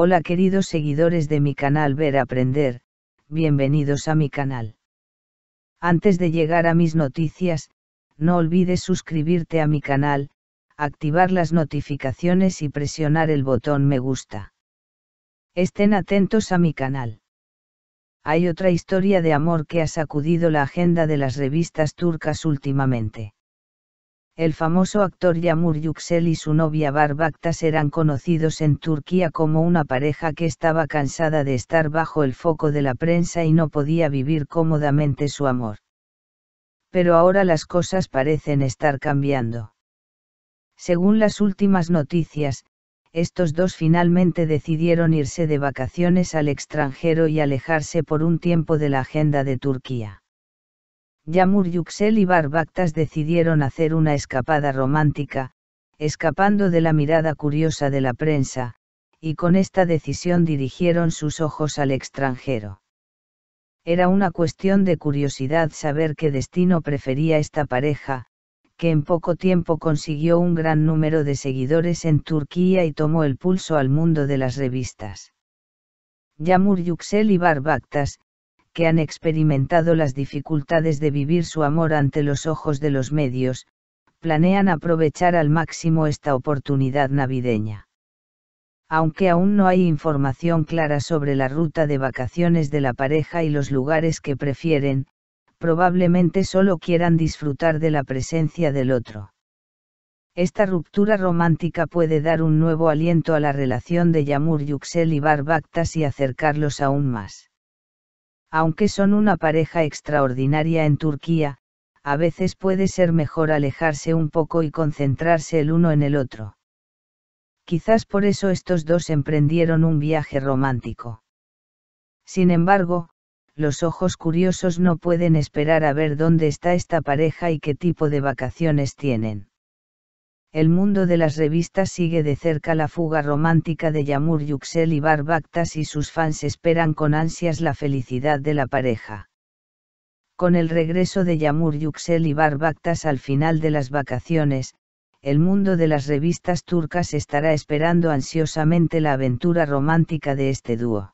Hola queridos seguidores de mi canal Ver Aprender, bienvenidos a mi canal. Antes de llegar a mis noticias, no olvides suscribirte a mi canal, activar las notificaciones y presionar el botón me gusta. Estén atentos a mi canal. Hay otra historia de amor que ha sacudido la agenda de las revistas turcas últimamente el famoso actor Yamur Yüksel y su novia Barbaktas eran conocidos en Turquía como una pareja que estaba cansada de estar bajo el foco de la prensa y no podía vivir cómodamente su amor. Pero ahora las cosas parecen estar cambiando. Según las últimas noticias, estos dos finalmente decidieron irse de vacaciones al extranjero y alejarse por un tiempo de la agenda de Turquía. Yamur Yuxel y Barbactas decidieron hacer una escapada romántica, escapando de la mirada curiosa de la prensa, y con esta decisión dirigieron sus ojos al extranjero. Era una cuestión de curiosidad saber qué destino prefería esta pareja, que en poco tiempo consiguió un gran número de seguidores en Turquía y tomó el pulso al mundo de las revistas. Yamur Yuxel y Barbactas, que han experimentado las dificultades de vivir su amor ante los ojos de los medios, planean aprovechar al máximo esta oportunidad navideña. Aunque aún no hay información clara sobre la ruta de vacaciones de la pareja y los lugares que prefieren, probablemente solo quieran disfrutar de la presencia del otro. Esta ruptura romántica puede dar un nuevo aliento a la relación de Yamur Yuxel y Barbactas y acercarlos aún más. Aunque son una pareja extraordinaria en Turquía, a veces puede ser mejor alejarse un poco y concentrarse el uno en el otro. Quizás por eso estos dos emprendieron un viaje romántico. Sin embargo, los ojos curiosos no pueden esperar a ver dónde está esta pareja y qué tipo de vacaciones tienen el mundo de las revistas sigue de cerca la fuga romántica de Yamur Yuxel y Baktas y sus fans esperan con ansias la felicidad de la pareja. Con el regreso de Yamur Yuxel y Barbactas al final de las vacaciones, el mundo de las revistas turcas estará esperando ansiosamente la aventura romántica de este dúo.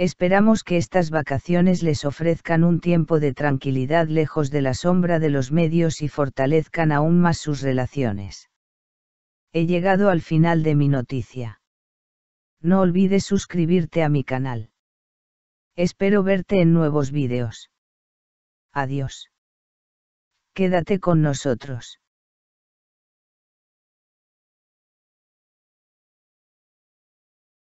Esperamos que estas vacaciones les ofrezcan un tiempo de tranquilidad lejos de la sombra de los medios y fortalezcan aún más sus relaciones. He llegado al final de mi noticia. No olvides suscribirte a mi canal. Espero verte en nuevos vídeos. Adiós. Quédate con nosotros.